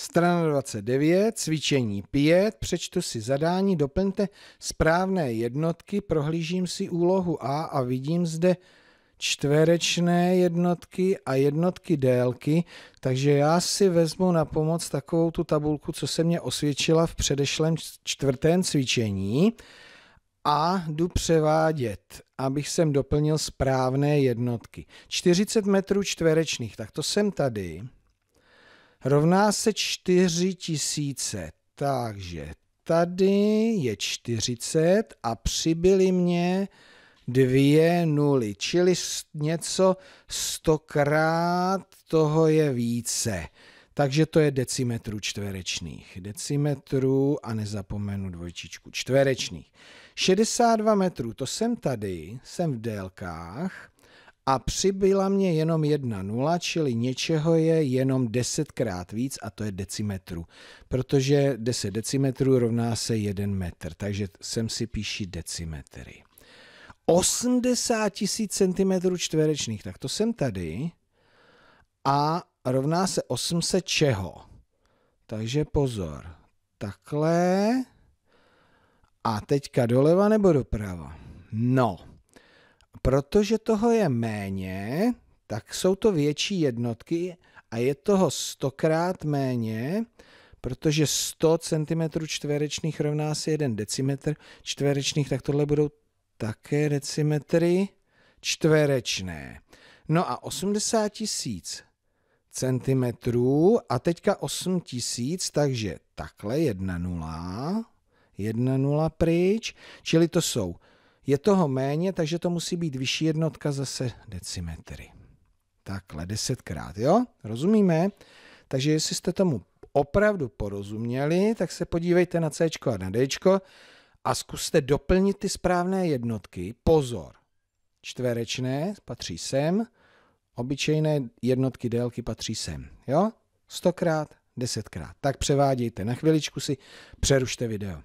Strana 29, cvičení 5, přečtu si zadání, doplňte správné jednotky, prohlížím si úlohu A a vidím zde čtverečné jednotky a jednotky délky, takže já si vezmu na pomoc takovou tu tabulku, co se mě osvědčila v předešlém čtvrtém cvičení a jdu převádět, abych sem doplnil správné jednotky. 40 metrů čtverečných, tak to jsem tady rovná se 4 tisíce. Takže tady je 40 a přibyly mě dvě nuly, čili něco stokrát toho je více. Takže to je decimetrů čtverečných. Decimetrů a nezapomenu dvojčičku čtverečných. 62 metrů, to jsem tady, jsem v délkách a přibyla mě jenom jedna nula, čili něčeho je jenom desetkrát víc a to je decimetru, protože 10 decimetrů rovná se 1 metr, takže sem si píši decimetry. 80 tisíc centimetrů čtverečných, tak to jsem tady a rovná se 800 čeho. Takže pozor, takhle a teďka doleva nebo doprava. No, Protože toho je méně, tak jsou to větší jednotky a je toho stokrát méně, protože 100 cm čtverečných rovná se 1 decimetr čtverečných, tak tohle budou také decimetry čtverečné. No a 80 tisíc centimetrů a teďka 8 tisíc, takže takhle 1 nula, 1 nula pryč, čili to jsou je toho méně, takže to musí být vyšší jednotka zase decimetry. Takhle, desetkrát, jo? Rozumíme? Takže jestli jste tomu opravdu porozuměli, tak se podívejte na C a na D a zkuste doplnit ty správné jednotky. Pozor! Čtverečné patří sem, obyčejné jednotky délky patří sem. Jo? Stokrát, desetkrát. Tak převádějte. Na chviličku si přerušte video.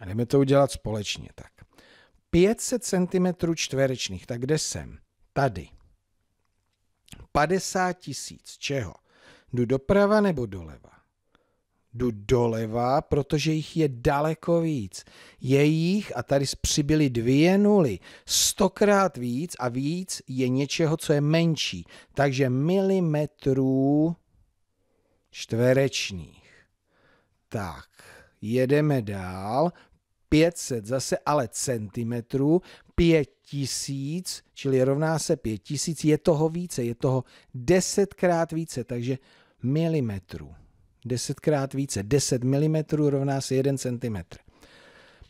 A jdeme to udělat společně. Tak. 500 cm čtverečných, tak kde jsem? Tady. 50 tisíc, čeho? Jdu doprava nebo doleva? Jdu doleva, protože jich je daleko víc. Je jich, a tady přibyly dvě nuly, stokrát víc a víc je něčeho, co je menší. Takže milimetrů čtverečných. Tak, jedeme dál. 500 zase ale centimetrů, 5000, čili rovná se 5000, je toho více, je toho desetkrát více, takže milimetrů. Desetkrát více, 10 mm rovná se 1 cm.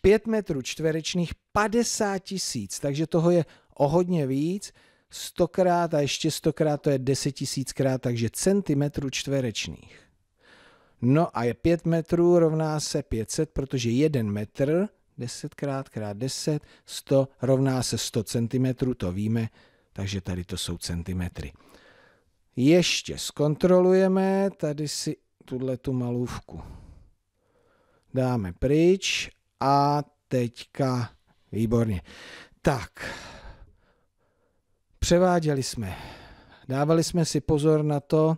5 metrů čtverečných 50 tisíc, takže toho je o hodně víc, stokrát a ještě stokrát to je 10 krát, takže centimetrů čtverečných. No a je 5 metrů rovná se 500, protože 1 metr 10 krát krát 10, 100 rovná se 100 cm, to víme, takže tady to jsou centimetry. Ještě zkontrolujeme tady si tuhle tu malůvku. Dáme pryč a teďka, výborně. Tak, převáděli jsme, dávali jsme si pozor na to,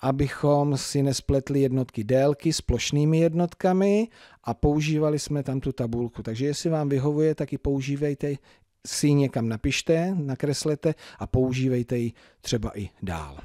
abychom si nespletli jednotky délky s plošnými jednotkami a používali jsme tam tu tabulku. Takže jestli vám vyhovuje, tak ji používejte, si ji někam napište, nakreslete a používejte ji třeba i dál.